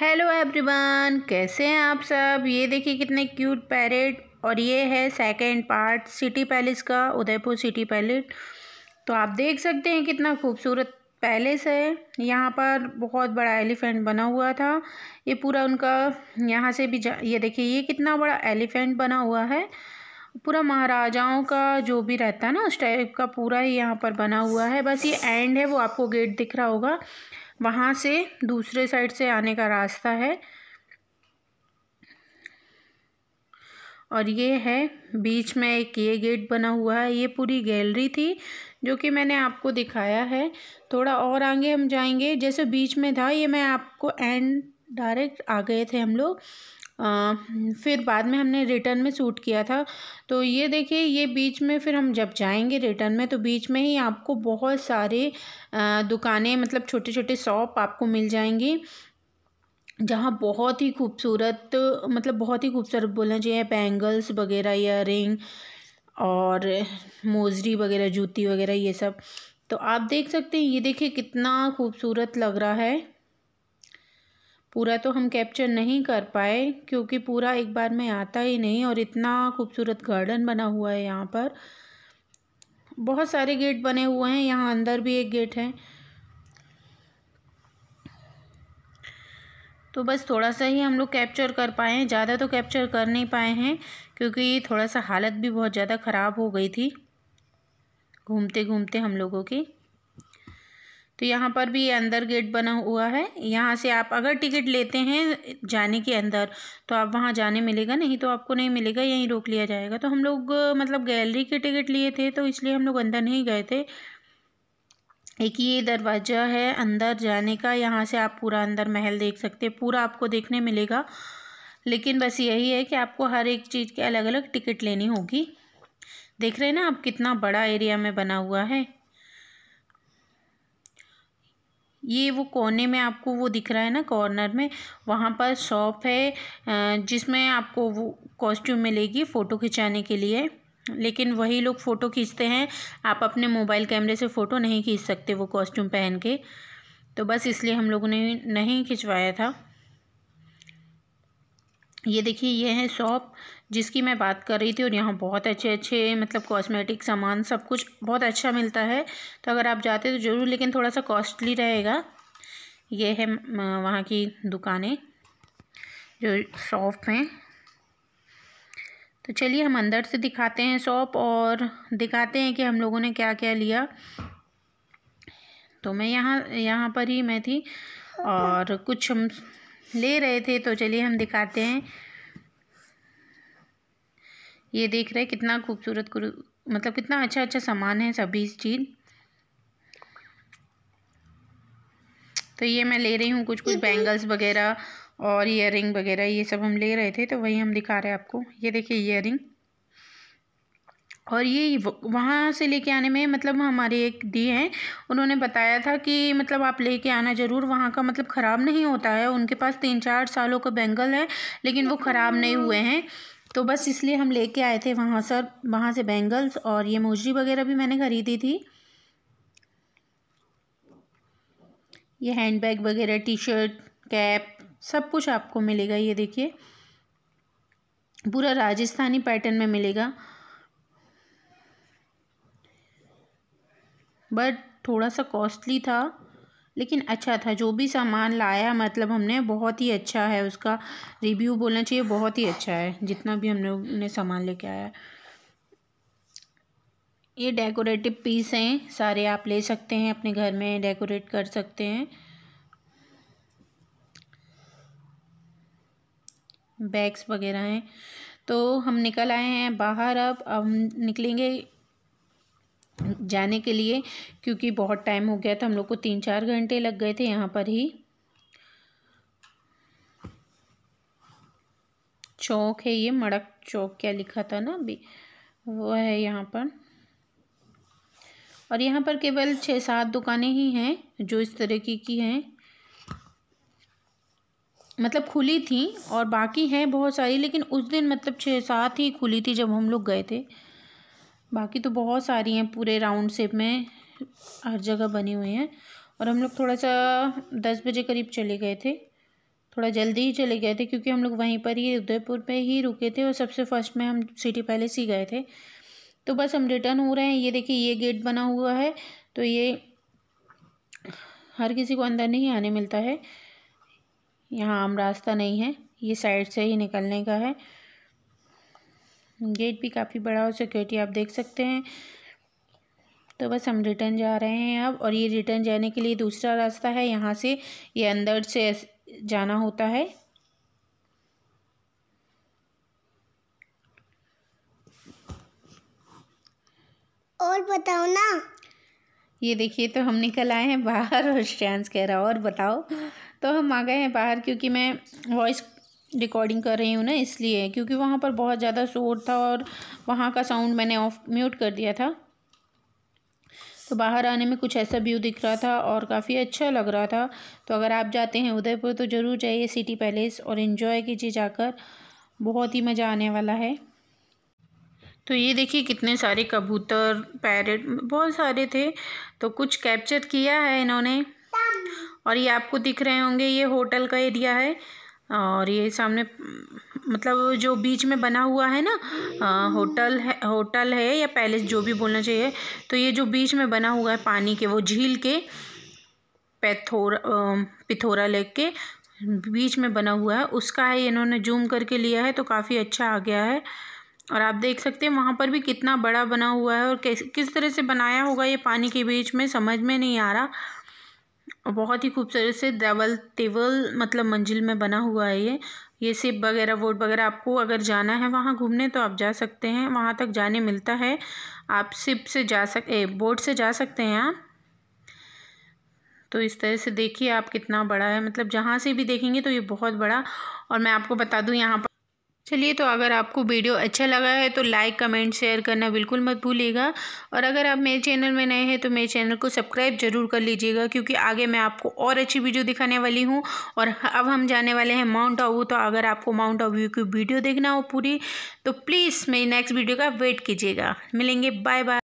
hello everyone कैसे हैं आप सब ये देखिए कितने क्यूट पैरेट और ये है सेकेंड पार्ट सिटी पैलेस का उदयपुर सिटी पैलेट तो आप देख सकते हैं कितना खूबसूरत पैलेस है यहाँ पर बहुत बड़ा एलिफेंट बना हुआ था ये पूरा उनका यहाँ से भी जा ये देखिए ये कितना बड़ा एलिफेंट बना हुआ है पूरा महाराजाओं का जो भी रहता है ना उस टाइप का पूरा ही यहाँ पर बना हुआ है बस ये एंड है वो आपको गेट दिख रहा होगा वहाँ से दूसरे साइड से आने का रास्ता है और ये है बीच में एक ये गेट बना हुआ है ये पूरी गैलरी थी जो कि मैंने आपको दिखाया है थोड़ा और आगे हम जाएंगे जैसे बीच में था ये मैं आपको एंड डायरेक्ट आ गए थे हम लोग आ, फिर बाद में हमने रिटर्न में सूट किया था तो ये देखिए ये बीच में फिर हम जब जाएंगे रिटर्न में तो बीच में ही आपको बहुत सारे दुकानें मतलब छोटे छोटे शॉप आपको मिल जाएंगी जहाँ बहुत ही खूबसूरत मतलब बहुत ही खूबसूरत बोलना चाहिए बैंगल्स वगैरह या रिंग और मोजरी वगैरह जूती वगैरह ये सब तो आप देख सकते हैं ये देखिए कितना खूबसूरत लग रहा है पूरा तो हम कैप्चर नहीं कर पाए क्योंकि पूरा एक बार में आता ही नहीं और इतना खूबसूरत गार्डन बना हुआ है यहाँ पर बहुत सारे गेट बने हुए हैं यहाँ अंदर भी एक गेट है तो बस थोड़ा सा ही हम लोग कैप्चर कर पाए हैं ज़्यादा तो कैप्चर कर नहीं पाए हैं क्योंकि थोड़ा सा हालत भी बहुत ज़्यादा ख़राब हो गई थी घूमते घूमते हम लोगों की तो यहाँ पर भी अंदर गेट बना हुआ है यहाँ से आप अगर टिकट लेते हैं जाने के अंदर तो आप वहाँ जाने मिलेगा नहीं तो आपको नहीं मिलेगा यहीं रोक लिया जाएगा तो हम लोग मतलब गैलरी के टिकट लिए थे तो इसलिए हम लोग अंदर नहीं गए थे एक ये दरवाज़ा है अंदर जाने का यहाँ से आप पूरा अंदर महल देख सकते हैं पूरा आपको देखने मिलेगा लेकिन बस यही है कि आपको हर एक चीज़ के अलग अलग टिकट लेनी होगी देख रहे हैं ना आप कितना बड़ा एरिया में बना हुआ है ये वो कोने में आपको वो दिख रहा है ना कॉर्नर में वहाँ पर शॉप है जिसमें आपको वो कॉस्ट्यूम मिलेगी फ़ोटो खिंचाने के लिए लेकिन वही लोग फ़ोटो खींचते हैं आप अपने मोबाइल कैमरे से फ़ोटो नहीं खींच सकते वो कॉस्ट्यूम पहन के तो बस इसलिए हम लोगों ने नहीं खिंचवाया था ये देखिए ये है शॉप जिसकी मैं बात कर रही थी और यहाँ बहुत अच्छे अच्छे मतलब कॉस्मेटिक सामान सब कुछ बहुत अच्छा मिलता है तो अगर आप जाते तो ज़रूर लेकिन थोड़ा सा कॉस्टली रहेगा ये है वहाँ की दुकानें जो शॉप हैं तो चलिए हम अंदर से दिखाते हैं शॉप और दिखाते हैं कि हम लोगों ने क्या क्या लिया तो मैं यहाँ यहाँ पर ही मैं थी और कुछ हम ले रहे थे तो चलिए हम दिखाते हैं ये देख रहे कितना खूबसूरत मतलब कितना अच्छा अच्छा सामान है सभी चीज़ तो ये मैं ले रही हूँ कुछ कुछ बैंगल्स वगैरह और इयर वगैरह ये सब हम ले रहे थे तो वही हम दिखा रहे हैं आपको ये देखिए इयर और ये वहाँ से लेके आने में मतलब हमारे एक दी हैं उन्होंने बताया था कि मतलब आप लेके आना ज़रूर वहाँ का मतलब ख़राब नहीं होता है उनके पास तीन चार सालों का बैंगल है लेकिन वो ख़राब नहीं हुए हैं तो बस इसलिए हम लेके आए थे वहाँ सर वहाँ से बैंगल्स और ये मोजरी वगैरह भी मैंने ख़रीदी थी ये हैंड बैग वगैरह टी शर्ट कैप सब कुछ आपको मिलेगा ये देखिए पूरा राजस्थानी पैटर्न में मिलेगा बट थोड़ा सा कॉस्टली था लेकिन अच्छा था जो भी सामान लाया मतलब हमने बहुत ही अच्छा है उसका रिव्यू बोलना चाहिए बहुत ही अच्छा है जितना भी हम लोग ने सामान लेके आया ये डेकोरेटिव पीस हैं सारे आप ले सकते हैं अपने घर में डेकोरेट कर सकते हैं बैग्स वगैरह हैं तो हम निकल आए हैं बाहर अब अब निकलेंगे जाने के लिए क्योंकि बहुत टाइम हो गया था हम लोग को तीन चार घंटे लग गए थे यहाँ पर ही चौक है ये मड़क चौक क्या लिखा था ना अभी वो है यहाँ पर और यहाँ पर केवल छः सात दुकानें ही हैं जो इस तरह की की हैं मतलब खुली थी और बाकी हैं बहुत सारी लेकिन उस दिन मतलब छः सात ही खुली थी जब हम लोग गए थे बाकी तो बहुत सारी हैं पूरे राउंड शेप में हर जगह बनी हुई हैं और हम लोग थोड़ा सा दस बजे करीब चले गए थे थोड़ा जल्दी ही चले गए थे क्योंकि हम लोग वहीं पर ही उदयपुर पे ही रुके थे और सबसे फर्स्ट में हम सिटी पैलेस ही गए थे तो बस हम रिटर्न हो रहे हैं ये देखिए ये गेट बना हुआ है तो ये हर किसी को अंदर नहीं आने मिलता है यहाँ आम रास्ता नहीं है ये साइड से ही निकलने का है गेट भी काफ़ी बड़ा और सिक्योरिटी आप देख सकते हैं तो बस हम रिटर्न जा रहे हैं अब और ये रिटर्न जाने के लिए दूसरा रास्ता है यहाँ से ये अंदर से जाना होता है और बताओ ना ये देखिए तो हम निकल आए हैं बाहर और श्रेयांश कह रहा और बताओ तो हम आ गए हैं बाहर क्योंकि मैं वॉइस रिकॉर्डिंग कर रही हूँ ना इसलिए क्योंकि वहाँ पर बहुत ज़्यादा शोर था और वहाँ का साउंड मैंने ऑफ म्यूट कर दिया था तो बाहर आने में कुछ ऐसा व्यू दिख रहा था और काफ़ी अच्छा लग रहा था तो अगर आप जाते हैं उदयपुर तो ज़रूर जाइए सिटी पैलेस और इन्जॉय कीजिए जाकर बहुत ही मज़ा आने वाला है तो ये देखिए कितने सारे कबूतर पैरट बहुत सारे थे तो कुछ कैप्चर किया है इन्होंने और ये आपको दिख रहे होंगे ये होटल का एरिया है और ये सामने मतलब जो बीच में बना हुआ है ना आ, होटल है होटल है या पैलेस जो भी बोलना चाहिए तो ये जो बीच में बना हुआ है पानी के वो झील के पैथोरा पिथोरा लेक के बीच में बना हुआ है उसका है इन्होंने जूम करके लिया है तो काफ़ी अच्छा आ गया है और आप देख सकते हैं वहाँ पर भी कितना बड़ा बना हुआ है और किस किस तरह से बनाया होगा ये पानी के बीच में समझ में नहीं आ रहा बहुत ही खूबसूरत से डबल तेवल मतलब मंजिल में बना हुआ है ये ये सिप वगैरह वोट वगैरह आपको अगर जाना है वहाँ घूमने तो आप जा सकते हैं वहाँ तक जाने मिलता है आप सिप से जा सक बोट से जा सकते हैं आप तो इस तरह से देखिए आप कितना बड़ा है मतलब जहाँ से भी देखेंगे तो ये बहुत बड़ा और मैं आपको बता दूँ यहाँ पर चलिए तो अगर आपको वीडियो अच्छा लगा है तो लाइक कमेंट शेयर करना बिल्कुल मत भूलिएगा और अगर आप मेरे चैनल में नए हैं तो मेरे चैनल को सब्सक्राइब जरूर कर लीजिएगा क्योंकि आगे मैं आपको और अच्छी वीडियो दिखाने वाली हूँ और अब हम जाने वाले हैं माउंट आबू तो अगर आपको माउंट आबू की वीडियो देखना हो पूरी तो प्लीज़ मेरी नेक्स्ट वीडियो का वेट कीजिएगा मिलेंगे बाय बाय